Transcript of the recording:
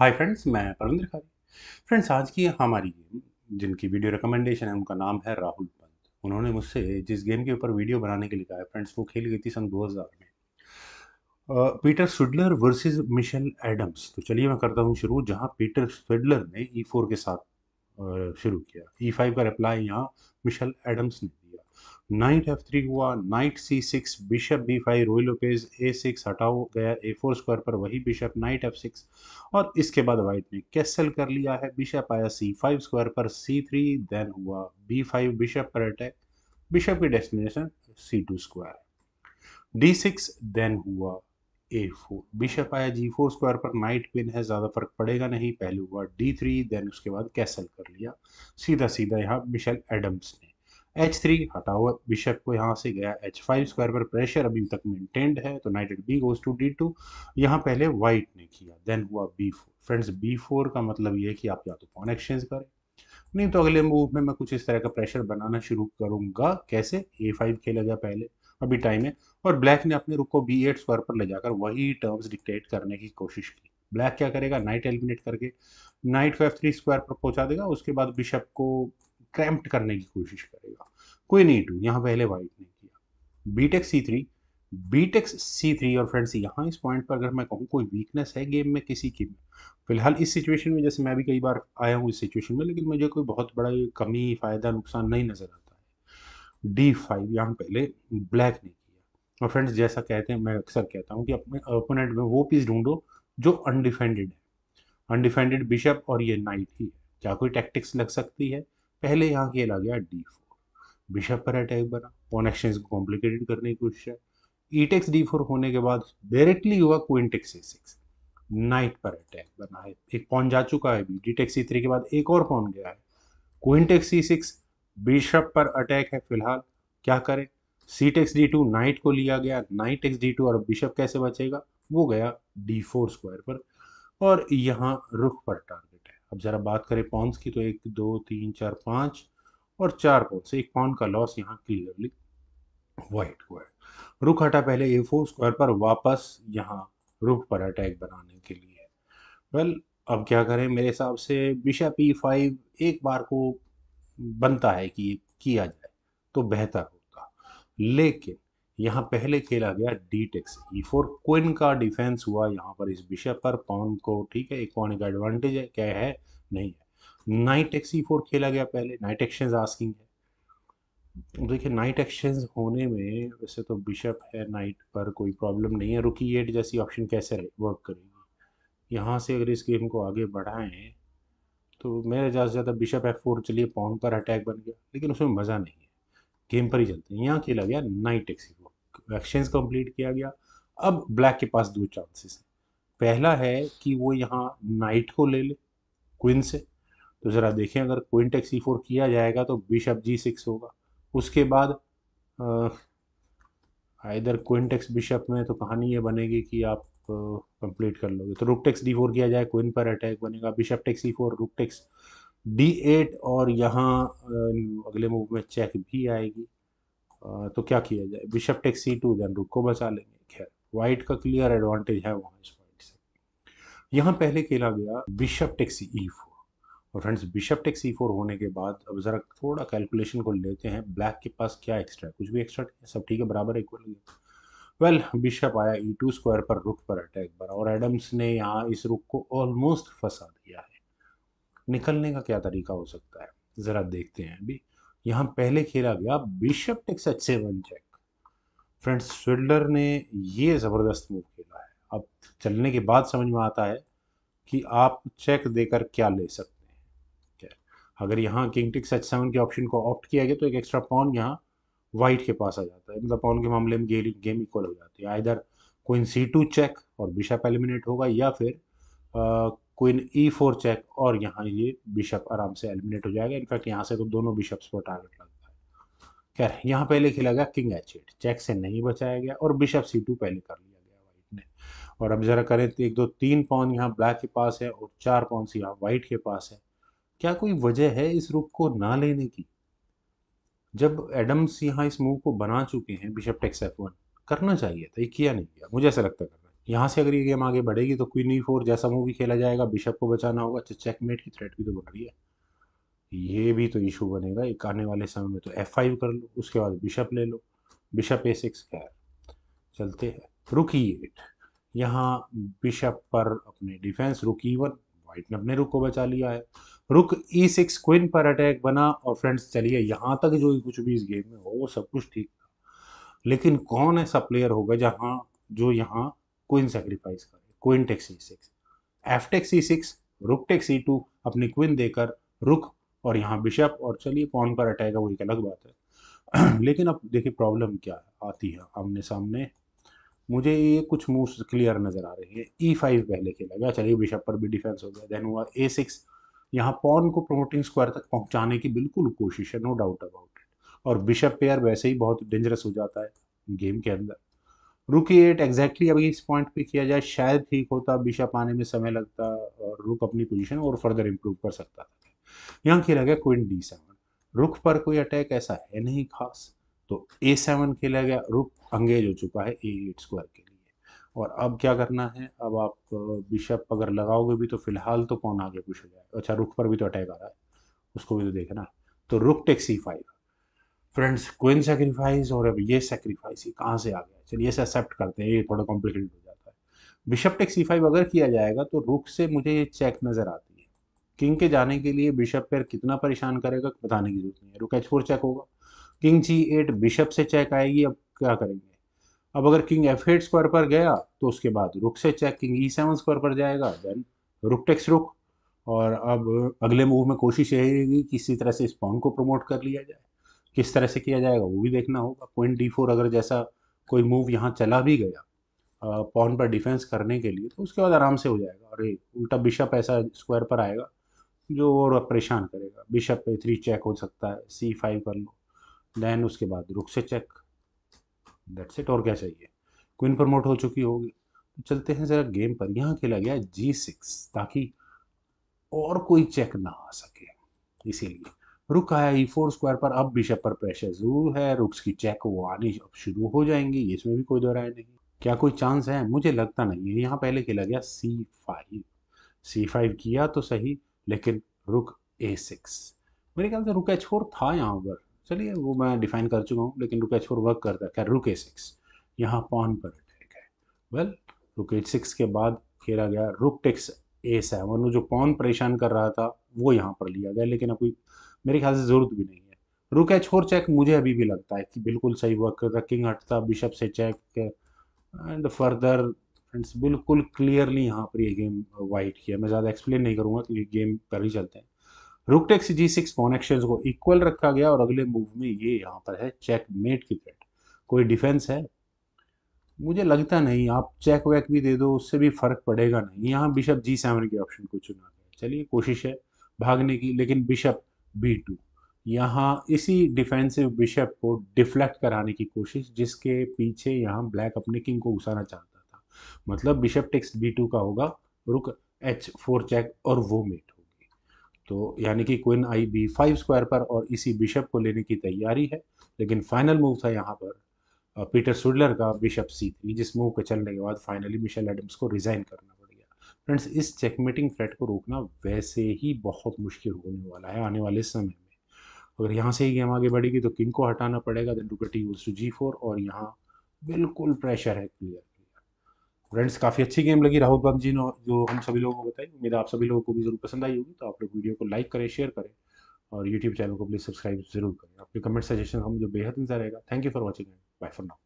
hi friends मैं परविंद्र खारी friends आज की हमारी गेम जिनकी वीडियो रिकमेंडेशन है उनका नाम है राहुल पंत उन्होंने मुझसे जिस गेम के ऊपर वीडियो बनाने के लिए कहा है फ्रेंड्स वो खेली गई थी सन 2000 में Peter Svidler versus Michael Adams तो चलिए मैं करता हूँ शुरू जहाँ पीटर स्विडलर ने ई e फोर के साथ शुरू किया ई e फाइव का रिप्लाई यहाँ मिशेल एडम्स ने नाइट एफ थ्री हुआ knight C six bishop B five Ruy Lopez A six हटा हो गया ए फोर स्क्वायर पर वही बिशप नाइट एफ सिक्स और इसके बाद वाइट ने कैसल कर लिया है बिशप आया सी फाइव स्क्वायर पर सी थ्री देन हुआ बी फाइव बिशप पर अटैक बिशप की destination C two square D six then हुआ ए फोर बिशप आया जी फोर स्क्वायर पर नाइट पिन है ज़्यादा फर्क पड़ेगा नहीं पहले हुआ डी थ्री देन उसके बाद कैसल कर लिया सीधा सीधा यहाँ मिशेल एडम्स ने एच थ्री हटा हुआ बिशप को यहाँ से गया एच फाइव स्क्वायर पर प्रेशर अभी तक मेंटेन्ड है तो knight B goes to D two यहाँ पहले वाइट ने किया देन हुआ B four friends B four का मतलब ये है कि आप या तो पॉन एक्सचेंज करें नहीं तो अगले मूव में मैं कुछ इस तरह का प्रेशर बनाना शुरू करूंगा कैसे ए फाइव खेला गया पहले अभी टाइम है और ब्लैक ने अपने रुख को बी एट स्क्वायर पर ले जाकर वही टर्म्स डिक्टेट करने की कोशिश की ब्लैक क्या करेगा नाइट एलिमिनेट करके नाइट को एफ थ्री स्क्वायर पर पहुंचा देगा उसके बाद बिशप को क्रैम्प्ट करने की कोशिश करेगा कोई नहीं टू यहाँ पहले वाइट ने किया B take C three B takes C three और फ्रेंड्स यहाँ इस पॉइंट पर अगर मैं कहूँ कोई वीकनेस है गेम में किसी की भी फिलहाल इस सिचुएशन में जैसे मैं भी कई बार आया हूँ इस सिचुएशन में लेकिन मुझे कोई बहुत बड़ा कमी फ़ायदा नुकसान नहीं नज़र आता है डी फाइव यहाँ पहले ब्लैक ने किया और फ्रेंड्स जैसा कहते हैं मैं अक्सर कहता हूँ कि अपने ओपोनेंट में वो पीस ढूंढो जो अनडिफेंडेड है अनडिफेंडेड बिशप और ये नाइट ही है क्या कोई टैक्टिक्स लग सकती है पहले यहाँ खेला गया डी फोर बिशप पर अटैक बना पॉन एक्सचेंज को कॉम्प्लिकेटेड करने की कोशिश है ईटेक्स डी फोर होने के बाद डायरेक्टली हुआ क्विंटेक्स ए सिक्स नाइट पर अटैक बना है एक पॉन जा चुका है अभी डीटेक्स सी थ्री के बाद एक और पॉन गया है क्विंटेक्स सी सिक्स बिशप पर अटैक है फिलहाल क्या करें C takes D two knight को लिया गया नाइट एक्स डी टू और बिशप कैसे बचेगा वो गया डी फोर स्क्वायर पर और यहाँ रुख पर टर्न अब ज़रा बात करें पॉन्स की तो एक दो तीन चार पाँच और चार पॉन्स एक पॉन का लॉस यहाँ क्लियरली वाइट हुआ है रुख हटा पहले ए फोर स्क्वायर पर वापस यहाँ रुख पर अटैक बनाने के लिए वेल well, अब क्या करें मेरे हिसाब से बिशप ई फाइव एक बार को बनता है कि किया जाए तो बेहतर होगा लेकिन यहाँ पहले खेला गया D takes E four queen का डिफेंस हुआ यहाँ पर इस बिशप पर पॉन को ठीक है एक पॉन का एडवांटेज है क्या है नहीं है नाइट एक्स ई फोर खेला गया पहले नाइट एक्सचेंज आस्किंग है तो देखिए नाइट एक्सचेंज होने में वैसे तो बिशप है नाइट पर कोई प्रॉब्लम नहीं है रुकी एट जैसी ऑप्शन कैसे वर्क करेगी यहाँ से अगर इस गेम को आगे बढ़ाएं तो मेरे ज़्यादा से ज़्यादा बिशप एफ फोर चलिए पॉन पर अटैक बन गया लेकिन उसमें मज़ा नहीं है गेम पर ही चलते हैं यहाँ खेला गया knight X E four actions complete किया गया अब ब्लैक के पास दो चांसेस हैं पहला है कि वो यहाँ नाइट को ले ले क्विन से तो ज़रा देखें अगर क्विन टेक सी फोर किया जाएगा तो बिशप जी सिक्स होगा उसके बाद इधर क्विन टेक्स बिशप में तो कहानी ये बनेगी कि आप कंप्लीट कर लोगे तो रुक टेक्स डी फोर किया जाए क्विन पर अटैक बनेगा bishop takes C four rook takes D eight और यहाँ अगले मूव में चेक भी आएगी तो क्या किया जाए bishop take C two then rook को बचा लेंगे खैर वाइट का क्लियर एडवांटेज है वहाँ इस पॉइंट से यहाँ पहले खेला गया bishop take C E four और friends bishop take C four होने के बाद अब ज़रा थोड़ा कैलकुलेशन को लेते हैं ब्लैक के पास क्या एक्स्ट्रा है कुछ भी एक्स्ट्रा है सब ठीक है बराबर इक्वल है वेल बिशप आया ई टू स्क्वायर पर रुक पर अटैक पर और एडम्स ने यहाँ इस रुक को ऑलमोस्ट फंसा दिया है निकलने का क्या तरीका हो सकता है ज़रा देखते हैं अभी यहां पहले खेला गया bishop takes H seven check friends Svidler ने ये ज़बरदस्त मूव खेला है अब चलने के बाद समझ में आता है कि आप चेक देकर क्या ले सकते हैं क्या अगर यहाँ किंग टिक्स एच सेवन के ऑप्शन को ऑप्ट किया गया तो एक एक्स्ट्रा पॉन यहाँ वाइट के पास आ जाता है मतलब पॉन के मामले में गेम गेम इक्वल हो जाती है इधर कोइन सी टू चेक और बिशप एलिमिनेट होगा या फिर क्वीन ई फोर चेक और यहाँ ये बिशप आराम से एलिमिनेट हो जाएगा इनफैक्ट यहाँ से तो दोनों बिशप्स पर टारगेट लगता है खैर यहाँ पहले खेला गया किंग एच एट चेक से नहीं बचाया गया और बिशप सी टू पहले कर लिया गया वाइट ने और अब जरा करें तो एक दो तीन पॉन यहाँ ब्लैक के पास है और चार पॉन्स यहाँ वाइट के पास है क्या कोई वजह है इस रुख को ना लेने की जब एडम्स यहाँ इस मूव को बना चुके हैं बिशप टेक्स एफ वन करना चाहिए था ये किया नहीं किया मुझे ऐसा लगता करना यहाँ से अगर ये गेम आगे बढ़ेगी तो क्वीन ई फोर जैसा मूव भी खेला जाएगा बिशप को बचाना होगा अच्छा चेकमेट की थ्रेट भी तो बढ़ रही है ये भी तो इशू बनेगा एक आने वाले समय में तो एफ फाइव कर लो उसके बाद बिशप ले लो बिशप ए सिक्स खैर चलते हैं रुक ई एट यहाँ बिशप पर अपने डिफेंस रुक ई वन वाइट ने अपने रुक को बचा लिया है रुक ई सिक्स क्विन पर अटैक बना और फ्रेंड्स चलिए यहाँ तक जो कुछ भी इस गेम में हो वो सब कुछ ठीक था लेकिन कौन ऐसा प्लेयर होगा जहाँ जो यहाँ क्वीन सेक्रीफाइस करे queen take C six F take C six rook take C two अपनी क्वीन देकर रुक और यहाँ बिशप और चलिए पॉन पर अटैक है वो एक अलग बात है लेकिन अब देखिए प्रॉब्लम क्या आती है आमने सामने मुझे ये कुछ मूव्स क्लियर नज़र आ रही है ई e फाइव पहले खेला गया चलिए बिशप पर भी डिफेंस हो गया देन हुआ ए सिक्स यहाँ पॉन को प्रोमोटिंग स्क्वायर तक पहुँचाने की बिल्कुल कोशिश है नो डाउट अबाउट इट और बिशप पेयर वैसे ही बहुत डेंजरस हो जाता है गेम के अंदर रुक एट एग्जैक्टली अभी इस पॉइंट पे किया जाए शायद ठीक होता बिशप आने में समय लगता और रुक अपनी पोजीशन और फर्दर इम्प्रूव कर सकता था यहाँ खेला गया क्विन डी सेवन रुख पर कोई अटैक ऐसा है नहीं खास तो ए सेवन खेला गया रुक अंगेज हो चुका है ए एट स्क्वायर के लिए और अब क्या करना है अब आप बिशप अगर लगाओगे भी तो फिलहाल तो कौन आगे पुश जाए अच्छा रुख पर भी तो अटैक आ रहा है उसको भी तो देखना तो rook takes C five friends queen sacrifice और अब ये सेक्रीफाइस ये कहाँ से आ गया चलिए इसे एक्सेप्ट करते हैं ये थोड़ा कॉम्प्लिकेटेड हो जाता है बिशप टेक सी फाइव अगर किया जाएगा तो रुख से मुझे ये चेक नज़र आती है किंग के जाने के लिए बिशप पर कितना परेशान करेगा बताने की जरूरत नहीं है रुक एच फोर चेक होगा किंग जी एट बिशप से चेक आएगी अब क्या करेंगे अब अगर किंग एफ एट स्क्वायर पर गया तो उसके बाद रुक से check king E seven square पर जाएगा देन रुक टेक्स रुक और अब अगले मूव में कोशिश यही रहेगी किसी तरह से इस पॉन को प्रमोट कर लिया जाए किस तरह से किया जाएगा वो भी देखना होगा पॉइंट डी फोर अगर जैसा कोई मूव यहाँ चला भी गया पॉन पर डिफेंस करने के लिए तो उसके बाद आराम से हो जाएगा अरे उल्टा बिशप ऐसा स्क्वायर पर आएगा जो और परेशान करेगा बिशप पे थ्री चेक हो सकता है सी फाइव कर लो देन उसके बाद रुक से चेक दैट्स इट और क्या चाहिए क्वीन प्रमोट हो चुकी होगी तो चलते हैं ज़रा गेम पर यहाँ खेला गया जी सिक्स ताकि और कोई चेक ना आ सके इसीलिए रुक आया ई फोर स्क्वायर पर अब बिशप पर प्रेशर जरूर है रुक्स की चेक वो आनी अब शुरू हो जाएंगी इसमें भी कोई दो राय नहीं क्या कोई चांस है मुझे लगता नहीं है यहाँ पहले खेला गया सी फाइव सी फाइव किया तो सही लेकिन रुक ए सिक्स मेरे ख्याल से रुक एच फोर था यहाँ पर चलिए वो मैं डिफाइन कर चुका हूँ लेकिन रुक एच फोर वर्क करता है रुक ए सिक्स यहाँ पॉन पर अटैक है वेल रुक एच सिक्स के बाद खेला गया रुक टेक्स ए सेवन जो पॉन परेशान कर रहा था वो यहाँ पर लिया गया लेकिन अब कोई मेरे ख्याल से जरूरत भी नहीं है रुक एच फोर चेक मुझे अभी भी लगता है कि बिल्कुल सही वर्क करता किंग हटता बिशप से चेक एंड फर्दर एंड बिल्कुल क्लियरली यहाँ पर ये गेम वाइट किया मैं ज़्यादा एक्सप्लेन नहीं करूँगा क्योंकि गेम कर ही चलते हैं रुक टेक्स जी सिक्स कॉनेक्शन को इक्वल रखा गया और अगले मूव में ये यहाँ पर है चेक मेट की थ्रेट कोई डिफेंस है मुझे लगता नहीं आप चेक वैक भी दे दो उससे भी फर्क पड़ेगा नहीं यहाँ बिशप जी सेवन के ऑप्शन को चुना गया चलिए कोशिश है भागने की लेकिन बिशप बी टू यहाँ इसी डिफेंसिव बिशप को डिफ्लेक्ट कराने की कोशिश जिसके पीछे यहाँ ब्लैक अपने किंग को घुसाना चाहता था मतलब बिशप टेक्स बी टू का होगा रुक एच फोर चेक और वो मेट होगी तो यानी कि क्विन आई बी फाइव स्क्वायर पर और इसी बिशप को लेने की तैयारी है लेकिन फाइनल मूव था यहाँ पर पीटर सुडलर का बिशप सी थ्री जिस मूव के चलने के बाद फाइनली मिशेल एडम्स को रिज़ाइन करना फ्रेंड्स इस चेकमेटिंग थ्रेट को रोकना वैसे ही बहुत मुश्किल होने वाला है आने वाले समय में अगर यहाँ से ही गेम आगे बढ़ेगी तो किंग को हटाना पड़ेगा देन डुकेटी यूज टू जी फोर और यहाँ बिल्कुल प्रेशर है क्लियर फ्रेंड्स काफ़ी अच्छी गेम लगी राहुल बाब जी ने जो हम सभी लोगों को बताई उम्मीद आप सभी लोगों को भी जरूर पसंद आई होगी तो आप लोग वीडियो को लाइक करें शेयर करें और यूट्यूब चैनल को प्लीज़ सब्सक्राइब जरूर करें आपके कमेंट सजेशन हम जो बेहद मजा रहेगा thank you for watching bye for now